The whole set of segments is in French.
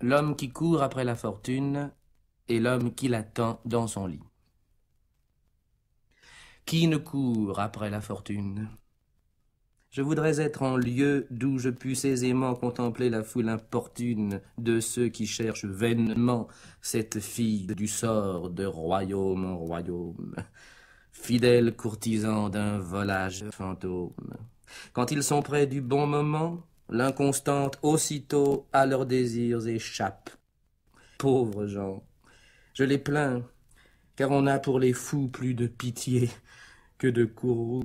L'homme qui court après la fortune et l'homme qui l'attend dans son lit. Qui ne court après la fortune Je voudrais être en lieu d'où je puisse aisément contempler la foule importune de ceux qui cherchent vainement cette fille du sort de royaume en royaume, Fidèle courtisan d'un volage fantôme. Quand ils sont près du bon moment, l'inconstante aussitôt à leurs désirs échappe. Pauvres gens, je les plains, car on a pour les fous plus de pitié que de courroux.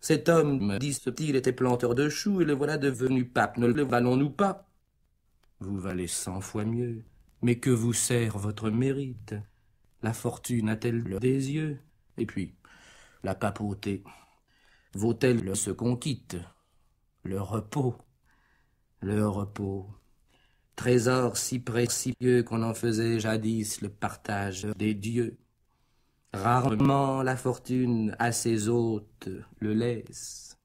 Cet homme, me disent-ils, était planteur de choux, et le voilà devenu pape. Ne le valons-nous pas Vous valez cent fois mieux. Mais que vous sert votre mérite La fortune a-t-elle des yeux Et puis, la papauté vaut-elle ce qu'on quitte Le repos le repos. Trésor si précieux qu'on en faisait jadis le partage des dieux. Rarement la fortune à ses hôtes le laisse.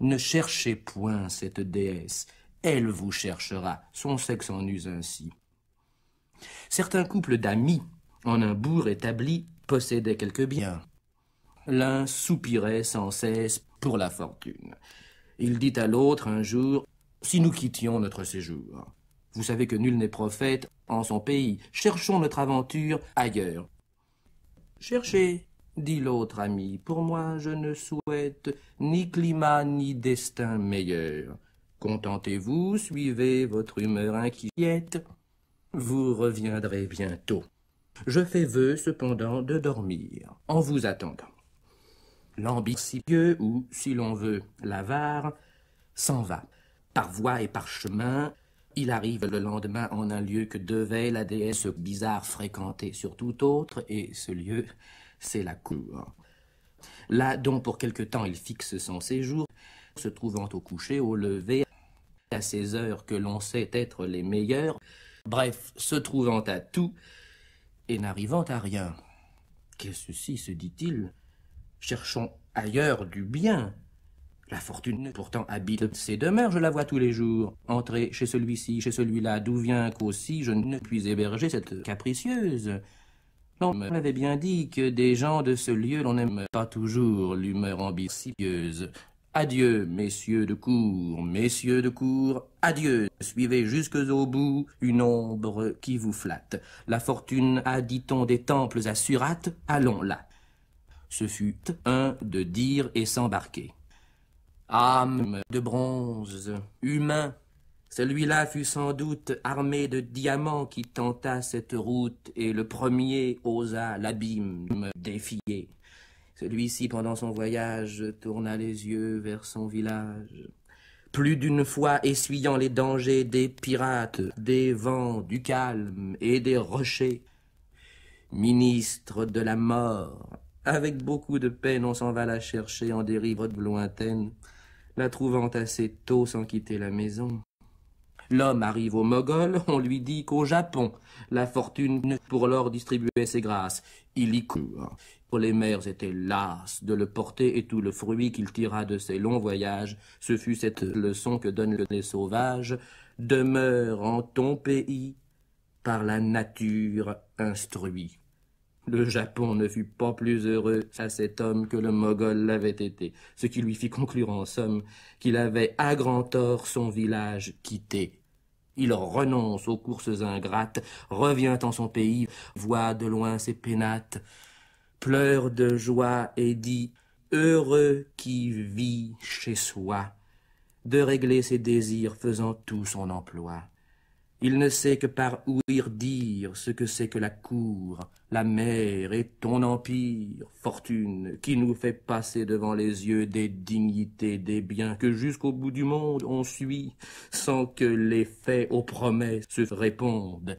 Ne cherchez point cette déesse, elle vous cherchera, son sexe en use ainsi. Certains couples d'amis, en un bourg établi, possédaient quelques biens. L'un soupirait sans cesse pour la fortune. Il dit à l'autre un jour si nous quittions notre séjour, vous savez que nul n'est prophète en son pays. Cherchons notre aventure ailleurs. Cherchez, dit l'autre ami, pour moi je ne souhaite ni climat ni destin meilleur. Contentez-vous, suivez votre humeur inquiète. Vous reviendrez bientôt. Je fais vœu cependant de dormir, en vous attendant. L'ambitieux, ou, si l'on veut, l'avare, s'en va par voie et par chemin. Il arrive le lendemain en un lieu que devait la déesse bizarre fréquenter sur tout autre, et ce lieu, c'est la cour. Là dont pour quelque temps il fixe son séjour, se trouvant au coucher, au lever, à ces heures que l'on sait être les meilleures, bref, se trouvant à tout et n'arrivant à rien. Qu'est-ce ceci se dit-il Cherchons ailleurs du bien, la fortune pourtant habite ces demeures, je la vois tous les jours. Entrer chez celui-ci, chez celui-là, d'où vient qu'aussi je ne puis héberger cette capricieuse. on m'avait bien dit que des gens de ce lieu l'on n'aime pas toujours l'humeur ambitieuse. Adieu, messieurs de cour, messieurs de cour, adieu. Suivez jusque au bout une ombre qui vous flatte. La fortune a, dit-on, des temples à Surate, allons là. Ce fut un de dire et s'embarquer. Âme de bronze, humain, celui-là fut sans doute armé de diamants qui tenta cette route et le premier osa l'abîme défier. Celui-ci, pendant son voyage, tourna les yeux vers son village. Plus d'une fois essuyant les dangers des pirates, des vents, du calme et des rochers. Ministre de la mort, avec beaucoup de peine, on s'en va la chercher en des rives lointaines la trouvant assez tôt sans quitter la maison. L'homme arrive au Mogol, on lui dit qu'au Japon, la fortune pour l'or distribuait ses grâces. Il y court. Pour Les mères étaient lasses de le porter et tout le fruit qu'il tira de ses longs voyages, ce fut cette leçon que donne le nez sauvage. demeure en ton pays par la nature instruit. Le Japon ne fut pas plus heureux à cet homme que le Mogol l'avait été, ce qui lui fit conclure en somme qu'il avait à grand tort son village quitté. Il renonce aux courses ingrates, revient en son pays, voit de loin ses pénates, pleure de joie et dit Heureux qui vit chez soi, de régler ses désirs faisant tout son emploi. Il ne sait que par ouïr dire ce que c'est que la cour, la mer et ton empire, fortune, qui nous fait passer devant les yeux des dignités, des biens que jusqu'au bout du monde on suit, sans que les faits aux promesses se répondent.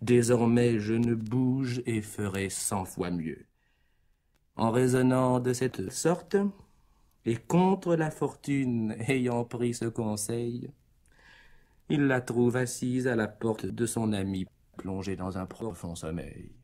Désormais je ne bouge et ferai cent fois mieux. En raisonnant de cette sorte, et contre la fortune ayant pris ce conseil, il la trouve assise à la porte de son ami, plongée dans un profond sommeil.